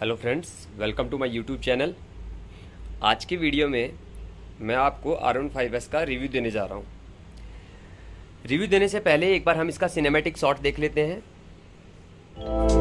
hello friends welcome to my YouTube channel आज की video में मैं आपको आर वन का रिव्यू देने जा रहा हूँ रिव्यू देने से पहले एक बार हम इसका सिनेमैटिक शॉट देख लेते हैं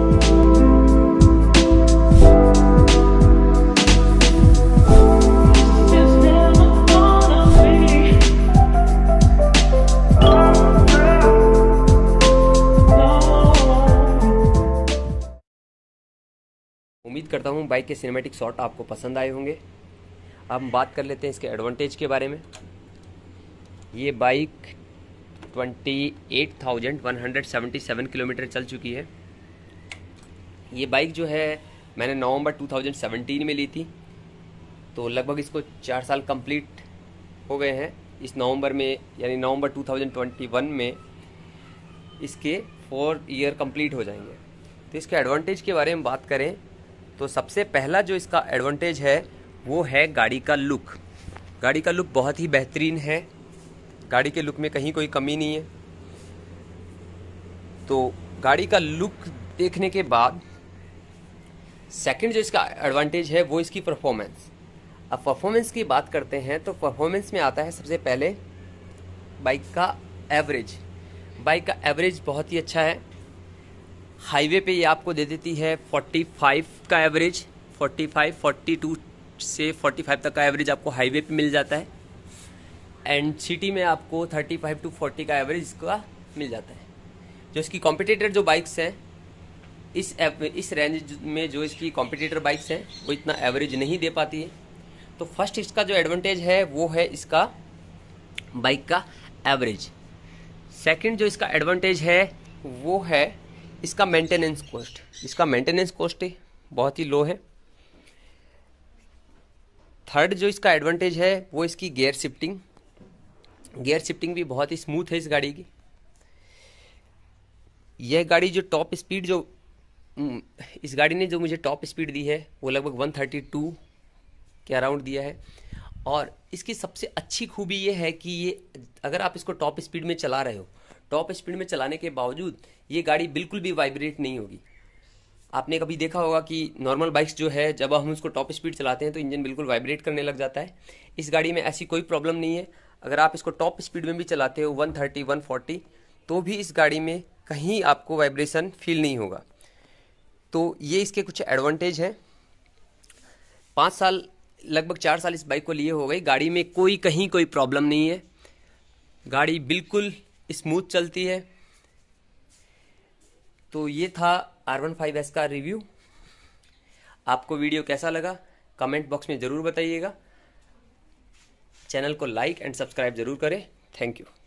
उम्मीद करता हूँ बाइक के सिनेमेटिक शॉट आपको पसंद आए होंगे अब हम बात कर लेते हैं इसके एडवांटेज के बारे में ये बाइक 28,177 किलोमीटर चल चुकी है ये बाइक जो है मैंने नवंबर 2017 में ली थी तो लगभग इसको चार साल कंप्लीट हो गए हैं इस नवंबर में यानी नवंबर 2021 में इसके फोर ईयर कंप्लीट हो जाएंगे तो इसके एडवांटेज के बारे में बात करें तो सबसे पहला जो इसका एडवांटेज है वो है गाड़ी का लुक गाड़ी का लुक बहुत ही बेहतरीन है गाड़ी के लुक में कहीं कोई कमी नहीं है तो गाड़ी का लुक देखने के बाद सेकंड जो इसका एडवांटेज है वो इसकी परफॉर्मेंस अब परफॉर्मेंस की बात करते हैं तो परफॉर्मेंस में आता है सबसे पहले बाइक का एवरेज बाइक का एवरेज बहुत ही अच्छा है हाईवे पे ये आपको दे देती है 45 का एवरेज 45, 42 से 45 तक का एवरेज आपको हाईवे पे मिल जाता है एंड सिटी में आपको 35 टू 40 का एवरेज का मिल जाता है जो इसकी कॉम्पिटेटर जो बाइक्स हैं इस इस रेंज में जो इसकी कॉम्पिटेटर बाइक्स हैं वो इतना एवरेज नहीं दे पाती है तो फर्स्ट इसका जो एडवांटेज है वो है इसका बाइक का एवरेज सेकंड जो इसका एडवांटेज है वो है इसका मेंटेनेंस कॉस्ट इसका मेंटेनेंस कॉस्ट बहुत ही लो है थर्ड जो इसका एडवांटेज है वो इसकी गेयर शिफ्टिंग गेयर शिफ्टिंग भी बहुत ही स्मूथ है इस गाड़ी की यह गाड़ी जो टॉप स्पीड जो हम्म, इस गाड़ी ने जो मुझे टॉप स्पीड दी है वो लगभग 132 के अराउंड दिया है और इसकी सबसे अच्छी खूबी ये है कि ये अगर आप इसको टॉप स्पीड में चला रहे हो टॉप स्पीड में चलाने के बावजूद ये गाड़ी बिल्कुल भी वाइब्रेट नहीं होगी आपने कभी देखा होगा कि नॉर्मल बाइक्स जो है जब हम उसको टॉप स्पीड चलाते हैं तो इंजन बिल्कुल वाइब्रेट करने लग जाता है इस गाड़ी में ऐसी कोई प्रॉब्लम नहीं है अगर आप इसको टॉप स्पीड में भी चलाते हो 130, 140 तो भी इस गाड़ी में कहीं आपको वाइब्रेशन फील नहीं होगा तो ये इसके कुछ एडवांटेज हैं पाँच साल लगभग चार साल इस बाइक को लिए हो गई गाड़ी में कोई कहीं कोई प्रॉब्लम नहीं है गाड़ी बिल्कुल स्मूथ चलती है तो ये था आर वन फाइव एस का रिव्यू आपको वीडियो कैसा लगा कमेंट बॉक्स में ज़रूर बताइएगा चैनल को लाइक एंड सब्सक्राइब ज़रूर करें थैंक यू